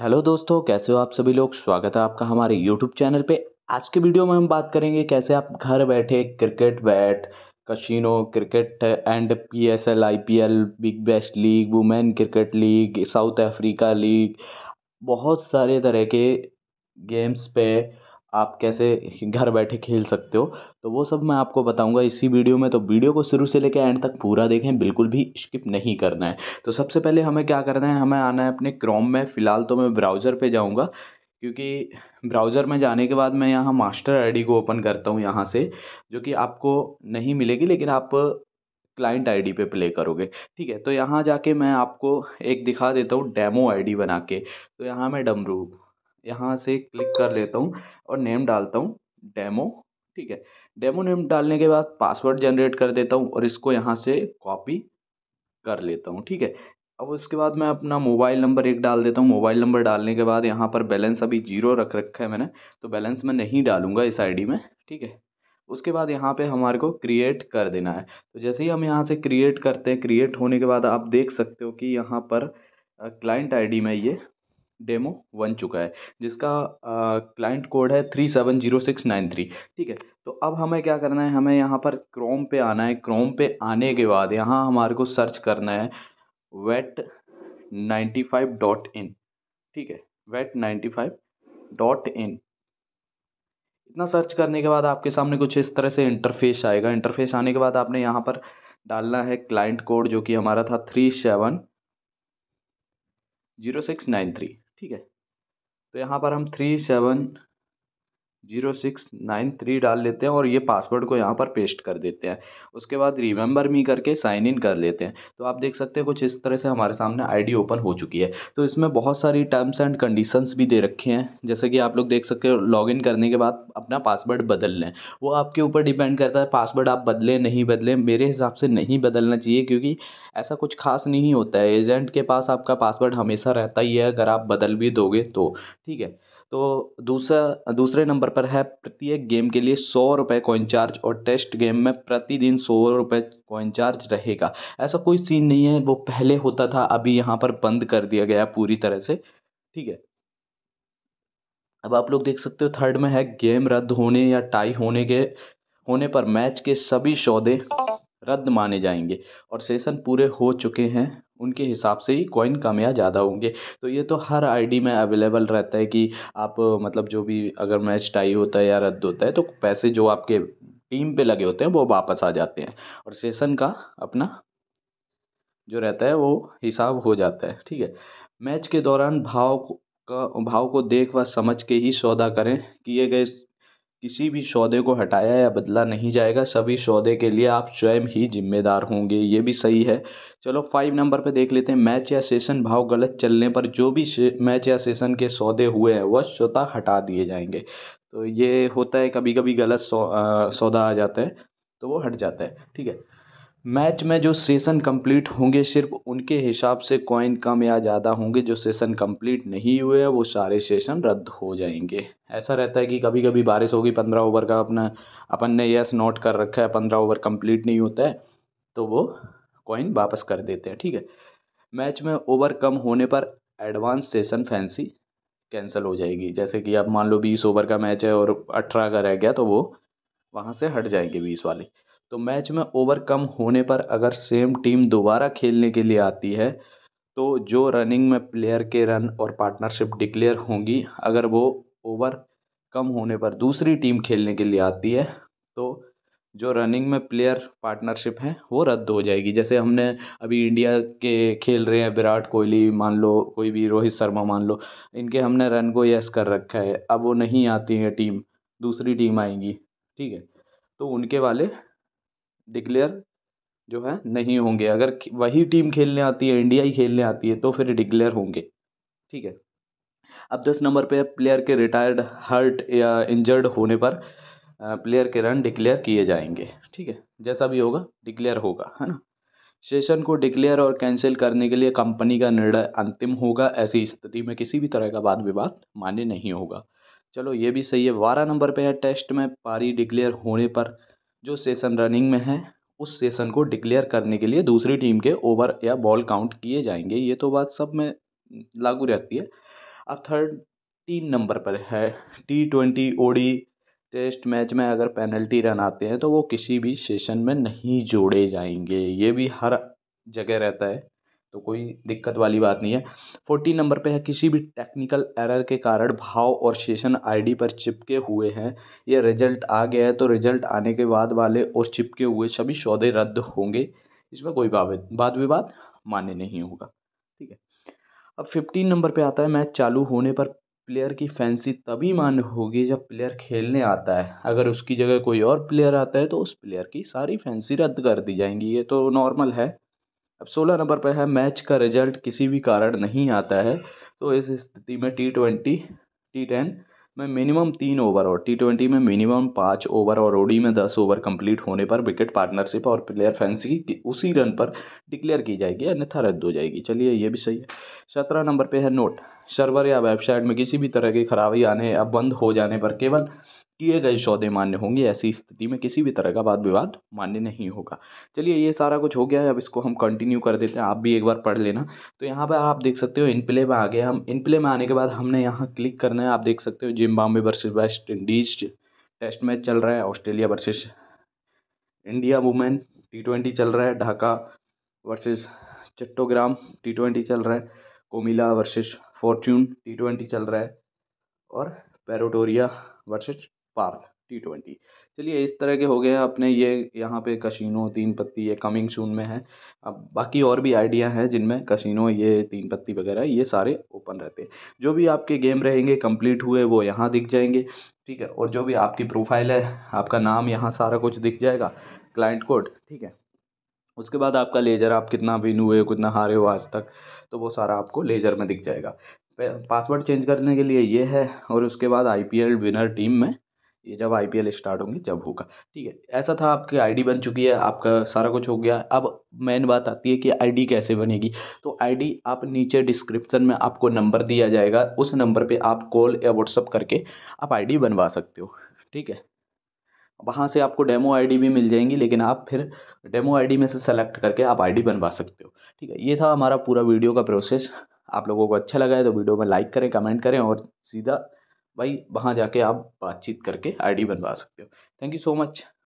hello दोस्तों कैसे हो आप सभी लोग स्वागत है आपका हमारे यूट्यूब चैनल पे आज के वीडियो में हम बात करेंगे कैसे आप घर बैठे cricket bat casino cricket and P S L I P L big best league women cricket league South Africa league बहुत सारे तरह के गेम्स पे आप कैसे घर बैठे खेल सकते हो तो वो सब मैं आपको बताऊँगा इसी वीडियो में तो वीडियो को शुरू से लेकर एंड तक पूरा देखें बिल्कुल भी स्किप नहीं करना है तो सबसे पहले हमें क्या करना है हमें आना है अपने क्रोम में फ़िलहाल तो मैं ब्राउज़र पर जाऊँगा क्योंकि ब्राउज़र में जाने के बाद मैं यहाँ मास्टर आईडी को ओपन करता हूँ यहाँ से जो कि आपको नहीं मिलेगी लेकिन आप क्लाइंट आईडी पे प्ले करोगे ठीक है तो यहाँ जाके मैं आपको एक दिखा देता हूँ डेमो आईडी बना के तो यहाँ मैं डमरू यहाँ से क्लिक कर लेता हूँ और नेम डालता हूँ डेमो ठीक है डेमो नेम डालने के बाद पासवर्ड जनरेट कर देता हूँ और इसको यहाँ से कॉपी कर लेता हूँ ठीक है अब उसके बाद मैं अपना मोबाइल नंबर एक डाल देता हूँ मोबाइल नंबर डालने के बाद यहाँ पर बैलेंस अभी जीरो रख रखा है मैंने तो बैलेंस मैं नहीं डालूंगा इस आईडी में ठीक है उसके बाद यहाँ पे हमारे को क्रिएट कर देना है तो जैसे ही हम यहाँ से क्रिएट करते हैं क्रिएट होने के बाद आप देख सकते हो कि यहाँ पर क्लाइंट आईडी में ये डेमो बन चुका है जिसका क्लाइंट कोड है three seven zero six nine three ठीक है तो अब हमें क्या करना है हमें यहाँ पर क्रोम पे आना है क्रोम पे आने के बाद यहाँ हमारे को सर्च करना है wait ninety five dot in ठीक है wait ninety five dot in इतना सर्च करने के बाद आपके सामने कुछ इस तरह से इंटरफेस आएगा इंटरफेस आने के बाद आपने यहाँ पर डालना है क्लाइंट कोड जो कि हमारा था three seven zero six nine three ठीक है तो यहाँ पर हम three seven zero six nine three डाल लेते हैं और ये पासवर्ड को यहाँ पर पेस्ट कर देते हैं उसके बाद रिमेंबर मी करके साइन इन कर लेते हैं तो आप देख सकते हैं कुछ इस तरह से हमारे सामने आईडी ओपन हो चुकी है तो इसमें बहुत सारी टर्म्स एंड कंडीशंस भी दे रखे हैं जैसे कि आप लोग देख सकते हो लॉगिन करने के बाद अपना पासवर्ड बदल लें वो आपके ऊपर डिपेंड करता है पासवर्ड आप बदलें नहीं बदलें मेरे हिसाब से नहीं बदलना चाहिए क्योंकि ऐसा कुछ खास नहीं होता है एजेंट के पास आपका पासवर्ड हमेशा रहता ही है अगर आप बदल भी दोगे तो ठीक है तो दूसरा दूसरे नंबर पर है प्रत्येक गेम के लिए सौ रुपये कॉइन चार्ज और टेस्ट गेम में प्रतिदिन सौ रुपये कॉइन चार्ज रहेगा ऐसा कोई सीन नहीं है वो पहले होता था अभी यहाँ पर बंद कर दिया गया पूरी तरह से ठीक है अब आप लोग देख सकते हो थर्ड में है गेम रद्द होने या टाई होने के होने पर मैच के सभी सौदे रद्द माने जाएंगे और सेशन पूरे हो चुके हैं उनके हिसाब से ही कॉइन कम या ज़्यादा होंगे तो ये तो हर आईडी में अवेलेबल रहता है कि आप मतलब जो भी अगर मैच टाई होता है या रद्द होता है तो पैसे जो आपके टीम पे लगे होते हैं वो वापस आ जाते हैं और सेशन का अपना जो रहता है वो हिसाब हो जाता है ठीक है मैच के दौरान भाव का भाव को देख व समझ के ही सौदा करें किए गए किसी भी सौदे को हटाया या बदला नहीं जाएगा सभी सौदे के लिए आप स्वयं ही जिम्मेदार होंगे ये भी सही है चलो फाइव नंबर पे देख लेते हैं मैच या सेशन भाव गलत चलने पर जो भी मैच या सेशन के सौदे हुए हैं वह स्वतः हटा दिए जाएंगे तो ये होता है कभी कभी गलत सौ, सौदा आ जाता है तो वो हट जाता है ठीक है मैच में जो सेसन कंप्लीट होंगे सिर्फ उनके हिसाब से कॉइन कम या ज़्यादा होंगे जो सेसन कंप्लीट नहीं हुए हैं वो सारे सेशन रद्द हो जाएंगे ऐसा रहता है कि कभी कभी बारिश होगी पंद्रह ओवर का अपना अपन ने यस नोट कर रखा है पंद्रह ओवर कंप्लीट नहीं होता है तो वो कॉइन वापस कर देते हैं ठीक है मैच में ओवर कम होने पर एडवांस सेसन फैंसी कैंसिल हो जाएगी जैसे कि आप मान लो बीस ओवर का मैच है और अठारह का रह गया तो वो वहाँ से हट जाएंगे बीस वाले तो मैच में ओवर कम होने पर अगर सेम टीम दोबारा खेलने के लिए आती है तो जो रनिंग में प्लेयर के रन और पार्टनरशिप डिक्लेयर होंगी अगर वो ओवर कम होने पर दूसरी टीम खेलने के लिए आती है तो जो रनिंग में प्लेयर पार्टनरशिप है वो रद्द हो जाएगी जैसे हमने अभी इंडिया के खेल रहे हैं विराट कोहली मान लो कोई भी रोहित शर्मा मान लो इनके हमने रन को यस कर रखा है अब वो नहीं आती है टीम दूसरी टीम आएंगी ठीक है तो उनके वाले डिक्लेयर जो है नहीं होंगे अगर वही टीम खेलने आती है इंडिया ही खेलने आती है तो फिर डिक्लेयर होंगे ठीक है अब दस नंबर पे प्लेयर के रिटायर्ड हर्ट या इंजर्ड होने पर प्लेयर के रन डिक्लेयर किए जाएंगे ठीक है जैसा भी होगा डिक्लेयर होगा है ना सेशन को डिक्लेयर और कैंसिल करने के लिए कंपनी का निर्णय अंतिम होगा ऐसी स्थिति में किसी भी तरह का वाद विवाद मान्य नहीं होगा चलो ये भी सही है बारह नंबर पे है टेस्ट में पारी डिक्लेयर होने पर जो सेशन रनिंग में है उस सेशन को डिक्लेयर करने के लिए दूसरी टीम के ओवर या बॉल काउंट किए जाएंगे ये तो बात सब में लागू रहती है अब थर्ड तीन नंबर पर है T twenty ODI test match में अगर पेनल्टी रन आते हैं तो वो किसी भी सेशन में नहीं जोड़े जाएंगे ये भी हर जगह रहता है तो कोई दिक्कत वाली बात नहीं है फोर्टीन नंबर पे है किसी भी टेक्निकल एरर के कारण भाव और सेशन आईडी पर चिपके हुए हैं या रिजल्ट आ गया है तो रिजल्ट आने के बाद वाले और चिपके हुए सभी सौदे रद्द होंगे इसमें कोई वाद विवाद मान्य नहीं होगा ठीक है अब फिफ्टीन नंबर पे आता है मैच चालू होने पर प्लेयर की फैंसी तभी मान्य होगी जब प्लेयर खेलने आता है अगर उसकी जगह कोई और प्लेयर आता है तो उस प्लेयर की सारी फैंसी रद्द कर दी जाएंगी ये तो नॉर्मल है अब सोलह नंबर पर है मैच का रिजल्ट किसी भी कारण नहीं आता है तो इस स्थिति में टी ट्वेंटी टी टेन में मिनिमम तीन ओवर और टी ट्वेंटी में मिनिमम पाँच ओवर और ओडी में दस ओवर कंप्लीट होने पर विकेट पार्टनरशिप और प्लेयर फैंसी उसी रन पर डिक्लेयर की जाएगी अन्यथा रद्द हो जाएगी चलिए ये भी सही है सत्रह नंबर पे है नोट सर्वर या वेबसाइट में किसी भी तरह की खराबी आने या बंद हो जाने पर केवल किए गए सौदे मान्य होंगे ऐसी स्थिति में किसी भी तरह का वाद विवाद मान्य नहीं होगा चलिए ये सारा कुछ हो गया है अब इसको हम कंटिन्यू कर देते हैं आप भी एक बार पढ़ लेना तो यहाँ पर आप देख सकते हो इनप्ले में आ गए हम इनप्ले में आने के बाद हमने यहाँ क्लिक करना है आप देख सकते हो Zimbabwe versus West Indies test match चल रहा है Australia versus India women T twenty चल रहा है Dhaka versus Chattogram T twenty चल रहा है Comilla versus Fortune T twenty चल रहा है और Pretoria versus Paarl T twenty चलिए इस तरह के हो गए अपने ये यहाँ पे कशीनो तीन पत्ती ये कमिंग सून में है अब बाकी और भी आइडिया हैं जिनमें कशीनो ये तीन पत्ती वगैरह ये सारे ओपन रहते हैं जो भी आपके गेम रहेंगे कंप्लीट हुए वो यहाँ दिख जाएंगे ठीक है और जो भी आपकी प्रोफाइल है आपका नाम यहाँ सारा कुछ दिख जाएगा क्लाइंट कोड ठीक है उसके बाद आपका लेजर आप कितना विन हुए कितना हारे हो आज तक तो वो सारा आपको लेजर में दिख जाएगा पासवर्ड चेंज करने के लिए ये है और उसके बाद आईपीएल विनर टीम में ये जब आई पी एल स्टार्ट होंगी जब होगा ठीक है ऐसा था आपकी आई डी बन चुकी है आपका सारा कुछ हो गया अब मेन बात आती है कि आई डी कैसे बनेगी तो आई डी आप नीचे डिस्क्रिप्सन में आपको नंबर दिया जाएगा उस नंबर पे आप कॉल या व्हाट्सअप करके आप आई डी बनवा सकते हो ठीक है वहाँ से आपको डेमो आईडी भी मिल जाएंगी लेकिन आप फिर डेमो आईडी में से सेलेक्ट करके आप आईडी बनवा सकते हो ठीक है ये था हमारा पूरा वीडियो का प्रोसेस आप लोगों को अच्छा लगा है तो वीडियो में लाइक करें कमेंट करें और सीधा भाई वहाँ जाके आप बातचीत करके आई डी बनवा सकते हो थैंक यू सो मच